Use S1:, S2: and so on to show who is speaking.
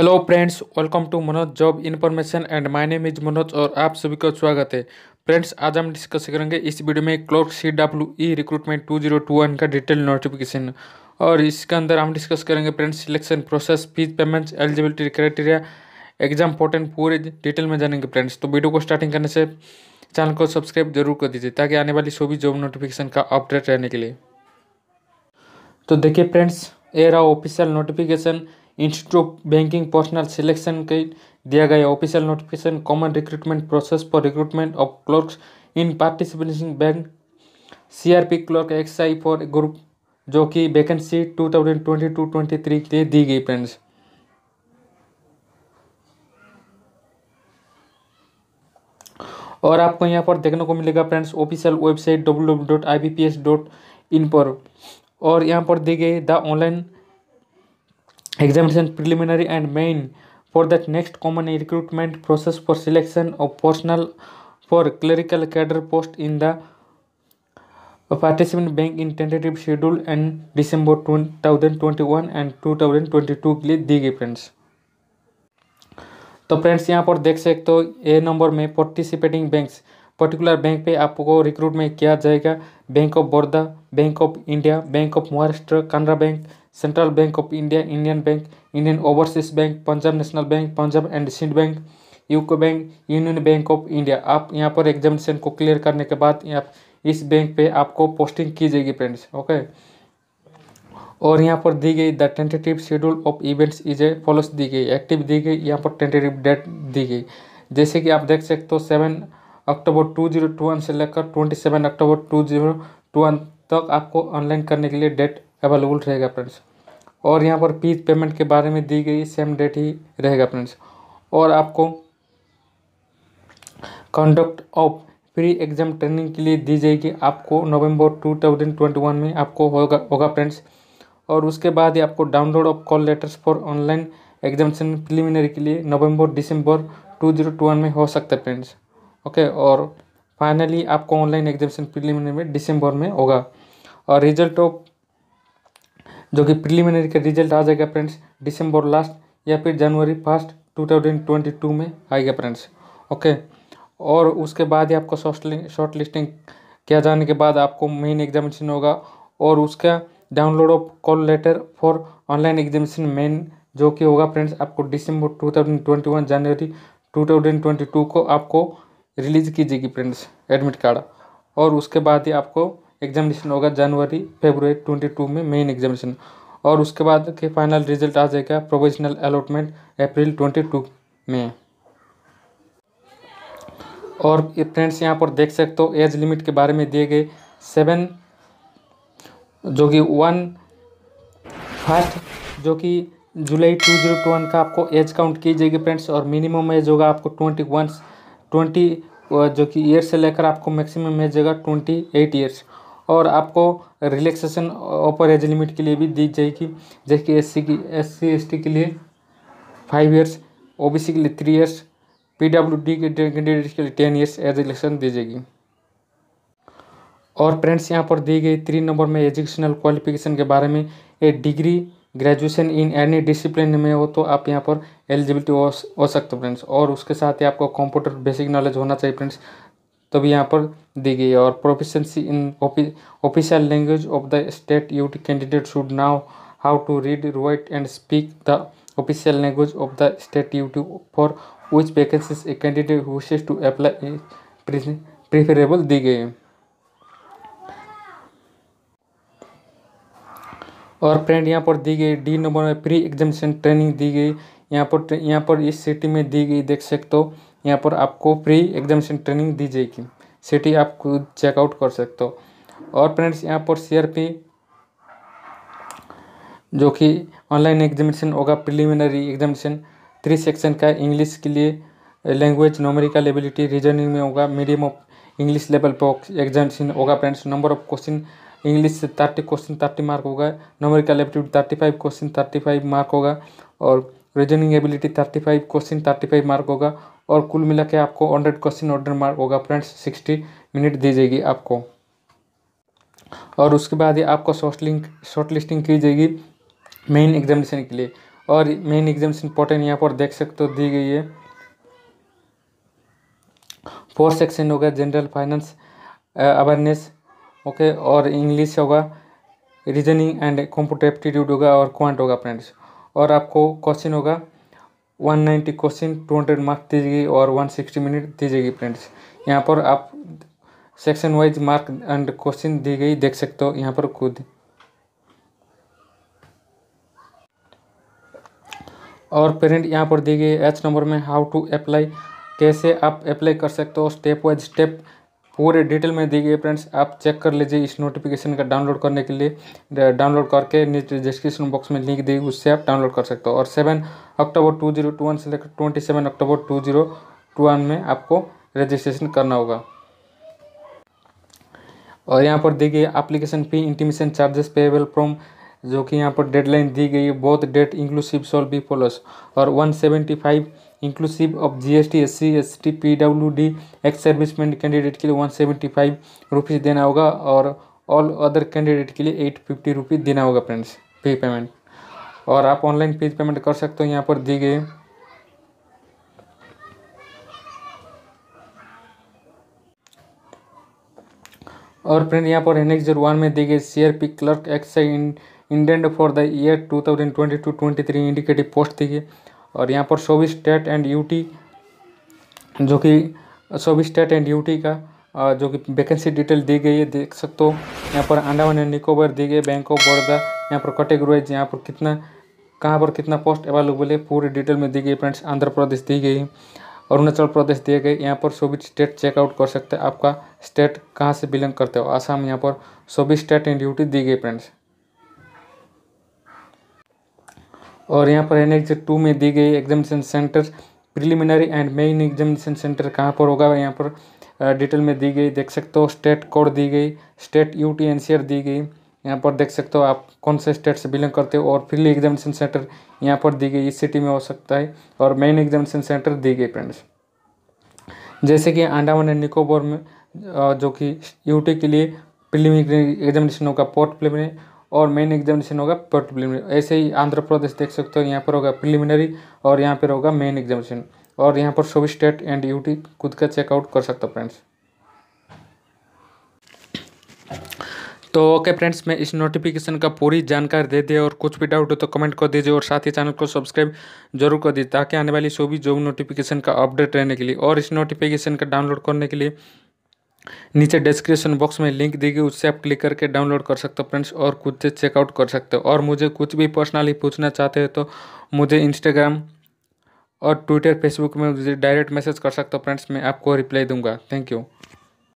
S1: hello friends welcome to Manoj job information and my name is Manoj और आप सभी का स्वागत है फ्रेंड्स आज हम डिस्कस करेंगे इस वीडियो में clerk C W E recruitment two zero two one का डिटेल नोटिफिकेशन और इसके अंदर हम डिस्कस करेंगे friends selection process fees payments eligibility criteria exam पोर्टेंट पूरे डिटेल में जानेंगे फ्रेंड्स तो वीडियो को स्टार्टिंग करने से चैनल को सब्सक्राइब जरूर कर दीजिए ताकि आने वाली सभी जॉब नोटिफिकेशन का अपडेट रहने के लिए तो देखिए फ्रेंड्स ये रहा official notification institute of banking personnel selection के दिया गया official notification common recruitment process for recruitment of clerks in participating bank CRP clerk X I for group जो कि vacancy two thousand twenty two twenty three के लिए दी गई friends और आपको यहाँ पर देखने को मिलेगा friends official website W W dot I B P S dot in पर और यहाँ पर दी गई the online examination preliminary and main for that next common recruitment process for selection of personnel for clerical cadre post in the participant bank in tentative schedule and December to and 2022 के लिए दी गई friends तो friends यहाँ पर देख सकते हो a number में पार्टिसिपेटिंग बैंक्स पर्टिकुलर बैंक पे आपको रिक्रूटमेंट किया जाएगा bank of Baroda bank of India bank of Maharashtra Canara bank central bank of India Indian bank Indian overseas bank Punjab national bank Punjab and Sind bank UCO bank union bank of India आप यहाँ पर examination को clear करने के बाद यहाँ इस बैंक पे आपको पोस्टिंग की जाएगी फ्रेंड्स ओके और यहाँ पर दी गई the tentative schedule of events is a follows दी गई एक्टिव दी गई यहाँ पर टेंटेटिव डेट दी गई जैसे कि आप देख सकते हो seven October two zero two one से लेकर twenty seven October two zero two one तक आपको ऑनलाइन करने के लिए डेट अवेलेबल रहेगा फ्रेंड्स और यहाँ पर फीस पेमेंट के बारे में दी गई सेम डेट ही रहेगा फ्रेंड्स और आपको conduct of free exam training के लिए दी जाएगी आपको नवंबर 2021 में आपको होगा होगा फ्रेंड्स और उसके बाद ही आपको download of call letters for online examination preliminary के लिए नवंबर दिसंबर 2021 में हो सकता है फ्रेंड्स ओके और फाइनली आपको ऑनलाइन एग्जामेशन प्रिलिमिनरी में दिसंबर में होगा और रिजल्ट ऑफ जो कि प्रिलिमिनरी का रिजल्ट आ जाएगा फ्रेंड्स दिसंबर लास्ट या फिर जनवरी फर्स्ट 2022 में आएगा फ्रेंड्स ओके और उसके बाद ही आपको शॉर्ट लिस्टिंग किया जाने के बाद आपको मेन एग्जामिनेशन होगा और उसका download of call letter for online examination main जो कि होगा फ्रेंड्स आपको दिसंबर 2021 जनवरी 2022 को आपको रिलीज कीजिएगी फ्रेंड्स एडमिट कार्ड और उसके बाद ही आपको एग्जामिनेशन होगा जनवरी फेबरवरी ट्वेंटी टू में मेन एग्जामिनेशन और उसके बाद के फाइनल रिजल्ट आ जाएगा provisional allotment April twenty two में और फ्रेंड्स यहाँ पर देख सकते हो एज लिमिट के बारे में दिए गए सेवन जो कि वन फर्स्ट जो कि July two zero two one का आपको एज काउंट की जाएगी फ्रेंड्स और मिनिमम एज होगा आपको ट्वेंटी वन ट्वेंटी जो कि ईयर से लेकर आपको मैक्सिमम एज होगा ट्वेंटी एट ईयर्स और आपको रिलैक्सेशन ऑपर एज लिमिट के लिए भी दी जाएगी जैसे कि एस की एस सी के लिए फाइव ईयर्स ओ के लिए थ्री ईयर्स पी के कैंडिडेट के लिए टेन ईयर्स एज दी जाएगी और फ्रेंड्स यहाँ पर दी गई थ्री नंबर में एजुकेशनल क्वालिफिकेशन के बारे में a degree graduation in any discipline में हो तो आप यहाँ पर एलिजिबिलिटी हो सकते हो फ्रेंड्स और उसके साथ ही आपको कंप्यूटर बेसिक नॉलेज होना चाहिए फ्रेंड्स भी यहाँ पर दी गई और proficiency in official language of the state UT candidate should know how to read write and speak the official language of the state UT for which which a candidate wishes to apply preferable दी गई और friend यहाँ पर दी गई D number में pre examination training दी गई यहाँ पर यहाँ पर इस सिटी में दी गई देख सकते हो यहाँ पर आपको फ्री एग्जामेशन ट्रेनिंग दी जाएगी सिटी आप खुद चेकआउट कर सकते हो और फ्रेंड्स यहाँ पर सी जो कि ऑनलाइन एग्जामिनेशन होगा प्रिलिमिनरी एग्जामिनेशन थ्री सेक्शन का इंग्लिश के लिए लैंग्वेज नोमरिकल एबिलिटी रीजनिंग में होगा मीडियम ऑफ इंग्लिश लेवल पर एग्जामिनेशन होगा friends number of question English से थर्टी क्वेश्चन थर्टी मार्क होगा number ability thirty five question thirty five mark होगा और reasoning ability thirty five question thirty five mark होगा और कुल मिला के आपको हंड्रेड क्वेश्चन हंड्रेड मार्क होगा फ्रेंड्स सिक्सटी मिनट दी जाएगी आपको और उसके बाद ही आपको शॉर्ट लिंक शॉर्ट लिस्टिंग की जाएगी मेन एग्जामिनेशन के लिए और मेन एग्जामिनेशन इंपॉर्टेंट यहाँ पर देख सकते हो दी गई है फोर सेक्शन होगा जनरल फाइनेंस अवेयरनेस ओके और इंग्लिश होगा रीजनिंग एंड कंप्यूटर एप्टीट्यूड होगा और क्वांट होगा फ्रेंड्स और आपको क्वेश्चन होगा 190 क्वेश्चन 200 मार्क्स दी जाएगी और 160 मिनट दीजिएगी फ्रेंड्स यहाँ पर आप section wise mark and question दी गई देख सकते हो यहाँ पर खुद और फ्रेंड यहाँ पर दी गई एच नंबर में हाउ टू अप्लाई कैसे आप अप्लाई कर सकते हो स्टेप वाइज स्टेप पूरे डिटेल में दी गई फ्रेंड्स आप चेक कर लीजिए इस नोटिफिकेशन का डाउनलोड करने के लिए डाउनलोड करके नीचे डिस्क्रिप्शन बॉक्स में लिंक दी उससे आप डाउनलोड कर सकते हो और seven October two zero two one से लेकर twenty seven October two zero two one में आपको रजिस्ट्रेशन करना होगा और यहाँ पर दी गई application fee intimation charges payable from जो कि यहाँ पर डेडलाइन दी गई है both date inclusive shall be follows और five inclusive of GST SC ST PWD ex serviceman candidate के लिए वन सेवेंटी फाइव रुपीज़ देना होगा और ऑल अदर कैंडिडेट के लिए एट फिफ्टी रुपीज़ देना होगा फ्रेंड्स फी पेमेंट और आप ऑनलाइन फीस पेमेंट कर सकते हो यहाँ पर दी गए और फ्रेंड यहाँ पर एन एक्स वन में दी गई C R P clerk X indent for the year two thousand twenty two twenty three indicative post दी गई और यहाँ पर सोवी स्टेट एंड यूटी जो कि सोवी स्टेट एंड यूटी का जो कि वैकेंसी डिटेल दी गई है देख सकते हो यहाँ पर अंडामान एंड निकोबार दी गई बैंक ऑफ बड़ौदा यहाँ पर कैटेगरीज यहाँ पर कितना कहाँ पर कितना पोस्ट अवेलेबल है पूरी डिटेल में दी गई फ्रेंड्स आंध्र प्रदेश दी गई अरुणाचल प्रदेश दिए गए यहाँ पर सभी स्टेट चेकआउट कर सकते हैं आपका स्टेट कहाँ से बिलोंग करते हो आसाम यहाँ पर सभी स्टेट एंड ड्यूटी दी गई फ्रेंड्स और यहाँ पर एन एच टू में दी गई examination centre preliminary and main examination centre कहाँ पर होगा यहाँ पर डिटेल में दी गई देख सकते हो स्टेट कोड दी गई state U T N C R दी गई यहाँ पर देख सकते हो आप कौन से स्टेट से बिलोंग करते हो और फ्री एग्जामिनेशन सेंटर यहाँ पर दी गई इस सिटी में हो सकता है और मेन एग्जामिनेशन सेंटर दी गई फ्रेंड्स जैसे कि अंडामान एंड निकोबार में जो कि यूटी के लिए प्रिलिमिनरी एग्जामिनेशन होगा पोर्ट प्लेम और मेन एग्जामिनेशन होगा प्रिलिमिनरी ऐसे ही आंध्र प्रदेश देख सकते हो यहाँ पर होगा प्रिलिमिनरी और यहाँ पर होगा मेन एग्जामिनेशन और यहाँ पर सभी स्टेट एंड यूटी खुद का चेकआउट कर सकते हो फ्रेंड्स तो ओके फ्रेंड्स मैं इस नोटिफिकेशन का पूरी जानकारी दे दिया और कुछ भी डाउट हो तो कमेंट कर दीजिए और साथ ही चैनल को सब्सक्राइब जरूर कर दीजिए ताकि आने वाली सभी जॉब नोटिफिकेशन का अपडेट रहने के लिए और इस नोटिफिकेशन का डाउनलोड करने के लिए नीचे डिस्क्रिप्शन बॉक्स में लिंक दी गई उससे आप क्लिक करके डाउनलोड कर सकते हो फ्रेंड्स और खुद से चेकआउट कर सकते हो और मुझे कुछ भी पर्सनली पूछना चाहते हो तो मुझे इंस्टाग्राम और ट्विटर फेसबुक में मुझे डायरेक्ट मैसेज कर सकते हो फ्रेंड्स मैं आपको रिप्लाई दूंगा थैंक यू